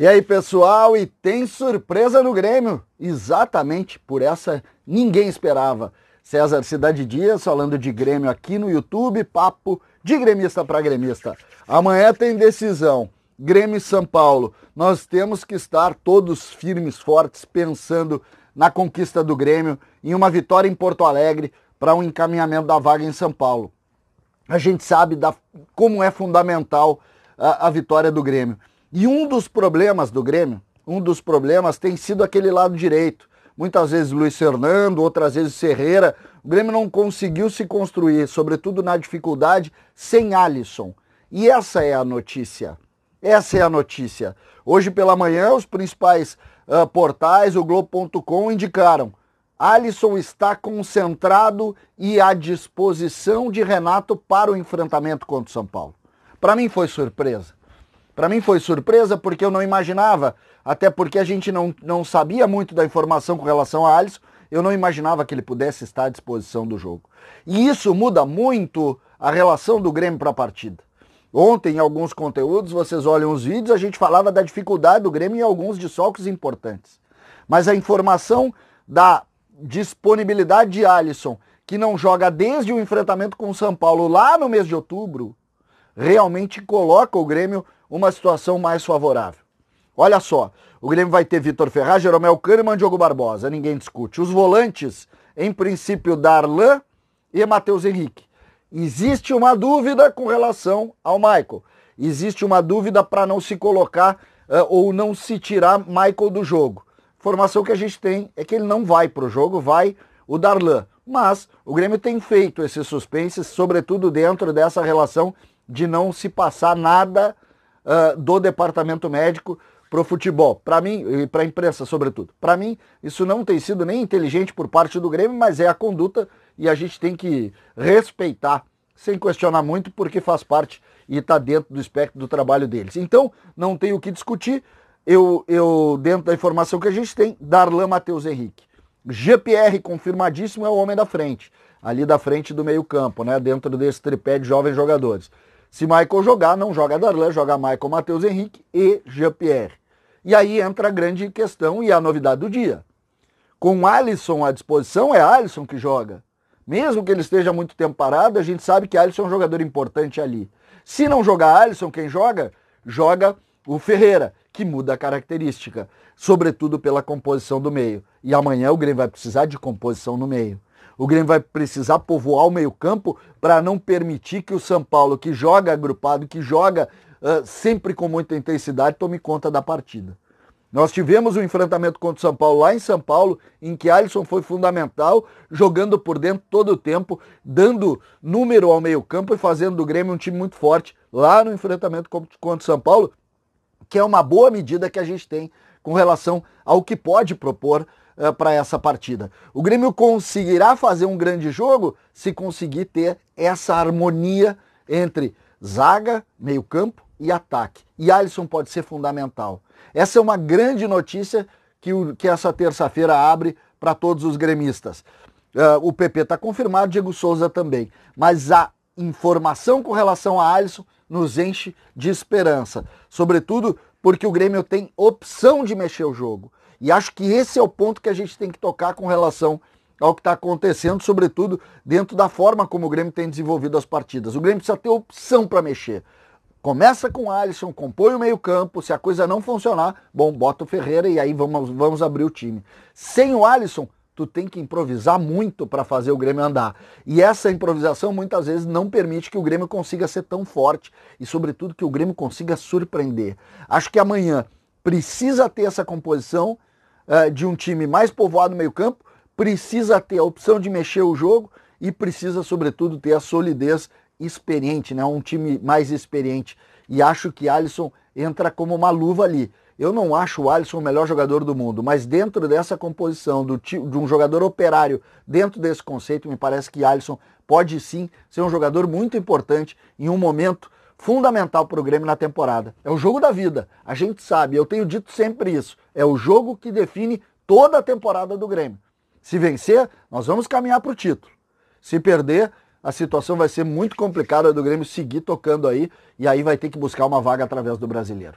E aí, pessoal, e tem surpresa no Grêmio. Exatamente por essa ninguém esperava. César Cidade Dias falando de Grêmio aqui no YouTube, papo de gremista para gremista. Amanhã tem decisão. Grêmio e São Paulo. Nós temos que estar todos firmes, fortes, pensando na conquista do Grêmio, em uma vitória em Porto Alegre para um encaminhamento da vaga em São Paulo. A gente sabe da, como é fundamental a, a vitória do Grêmio. E um dos problemas do Grêmio, um dos problemas tem sido aquele lado direito. Muitas vezes Luiz Fernando, outras vezes Serreira. O Grêmio não conseguiu se construir, sobretudo na dificuldade, sem Alisson. E essa é a notícia. Essa é a notícia. Hoje pela manhã, os principais uh, portais, o Globo.com, indicaram Alisson está concentrado e à disposição de Renato para o enfrentamento contra o São Paulo. Para mim foi surpresa. Para mim foi surpresa porque eu não imaginava, até porque a gente não, não sabia muito da informação com relação a Alisson, eu não imaginava que ele pudesse estar à disposição do jogo. E isso muda muito a relação do Grêmio para a partida. Ontem, em alguns conteúdos, vocês olham os vídeos, a gente falava da dificuldade do Grêmio em alguns desfalques importantes. Mas a informação da disponibilidade de Alisson, que não joga desde o enfrentamento com o São Paulo lá no mês de outubro, realmente coloca o Grêmio uma situação mais favorável. Olha só, o Grêmio vai ter Vitor Ferraz, Jeromel Kahneman e Diogo Barbosa, ninguém discute. Os volantes, em princípio, Darlan e Matheus Henrique. Existe uma dúvida com relação ao Michael. Existe uma dúvida para não se colocar uh, ou não se tirar Michael do jogo. Informação que a gente tem é que ele não vai para o jogo, vai o Darlan. Mas o Grêmio tem feito esses suspenses, sobretudo dentro dessa relação de não se passar nada uh, do departamento médico para o futebol, para mim e para a imprensa, sobretudo. Para mim, isso não tem sido nem inteligente por parte do Grêmio, mas é a conduta e a gente tem que respeitar, sem questionar muito, porque faz parte e está dentro do espectro do trabalho deles. Então, não tem o que discutir. Eu, eu dentro da informação que a gente tem, Darlan Matheus Henrique. GPR confirmadíssimo é o homem da frente, ali da frente do meio-campo, né, dentro desse tripé de jovens jogadores. Se Michael jogar, não joga Darlan, joga Michael, Matheus Henrique e Jean-Pierre. E aí entra a grande questão e a novidade do dia. Com Alisson à disposição, é Alisson que joga. Mesmo que ele esteja muito tempo parado, a gente sabe que Alisson é um jogador importante ali. Se não jogar Alisson, quem joga? Joga o Ferreira, que muda a característica, sobretudo pela composição do meio. E amanhã o Grêmio vai precisar de composição no meio. O Grêmio vai precisar povoar o meio-campo para não permitir que o São Paulo, que joga agrupado, que joga uh, sempre com muita intensidade, tome conta da partida. Nós tivemos um enfrentamento contra o São Paulo lá em São Paulo, em que Alisson foi fundamental, jogando por dentro todo o tempo, dando número ao meio-campo e fazendo do Grêmio um time muito forte lá no enfrentamento contra o São Paulo, que é uma boa medida que a gente tem com relação ao que pode propor uh, eh, para essa partida. O Grêmio conseguirá fazer um grande jogo se conseguir ter essa harmonia entre zaga, meio-campo e ataque. E Alisson pode ser fundamental. Essa é uma grande notícia que, o, que essa terça-feira abre para todos os gremistas. Uh, o PP está confirmado, Diego Souza também. Mas a informação com relação a Alisson nos enche de esperança. Sobretudo porque o Grêmio tem opção de mexer o jogo. E acho que esse é o ponto que a gente tem que tocar com relação ao que está acontecendo, sobretudo dentro da forma como o Grêmio tem desenvolvido as partidas. O Grêmio precisa ter opção para mexer. Começa com o Alisson, compõe o meio-campo. Se a coisa não funcionar, bom, bota o Ferreira e aí vamos, vamos abrir o time. Sem o Alisson, tu tem que improvisar muito para fazer o Grêmio andar. E essa improvisação muitas vezes não permite que o Grêmio consiga ser tão forte e, sobretudo, que o Grêmio consiga surpreender. Acho que amanhã precisa ter essa composição uh, de um time mais povoado no meio-campo, precisa ter a opção de mexer o jogo e precisa, sobretudo, ter a solidez experiente, né? um time mais experiente. E acho que Alisson entra como uma luva ali. Eu não acho o Alisson o melhor jogador do mundo, mas dentro dessa composição do, de um jogador operário, dentro desse conceito, me parece que Alisson pode sim ser um jogador muito importante em um momento fundamental para o Grêmio na temporada. É o jogo da vida, a gente sabe, eu tenho dito sempre isso. É o jogo que define toda a temporada do Grêmio. Se vencer, nós vamos caminhar para o título. Se perder, a situação vai ser muito complicada do Grêmio seguir tocando aí e aí vai ter que buscar uma vaga através do brasileiro.